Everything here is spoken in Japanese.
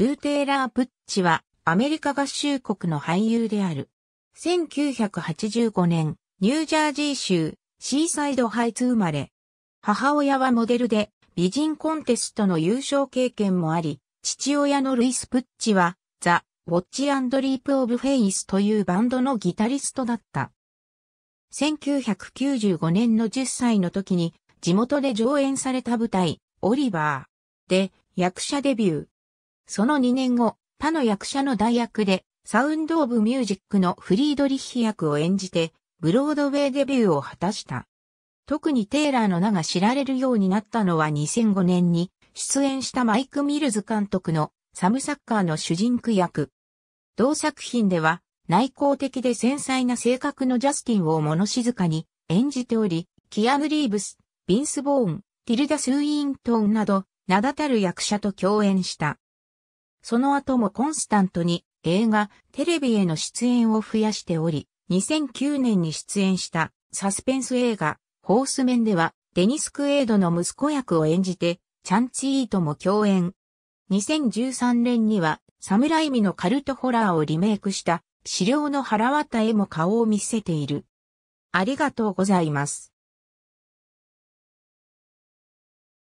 ルーテーラー・プッチはアメリカ合衆国の俳優である。1985年、ニュージャージー州、シーサイドハイツ生まれ。母親はモデルで美人コンテストの優勝経験もあり、父親のルイス・プッチはザ・ウォッチ・アンド・リープ・オブ・フェイスというバンドのギタリストだった。1995年の10歳の時に地元で上演された舞台、オリバーで役者デビュー。その2年後、他の役者の代役で、サウンド・オブ・ミュージックのフリードリッヒ役を演じて、ブロードウェイデビューを果たした。特にテイラーの名が知られるようになったのは2005年に出演したマイク・ミルズ監督のサムサッカーの主人公役。同作品では内向的で繊細な性格のジャスティンを物静かに演じており、キアヌ・リーブス、ビンス・ボーン、ティルダ・スーントンなど名だたる役者と共演した。その後もコンスタントに映画、テレビへの出演を増やしており、2009年に出演したサスペンス映画、ホースメンでは、デニス・クエードの息子役を演じて、チャンチーとも共演。2013年には、サムライミのカルトホラーをリメイクした、資料の腹渡へも顔を見せている。ありがとうございます。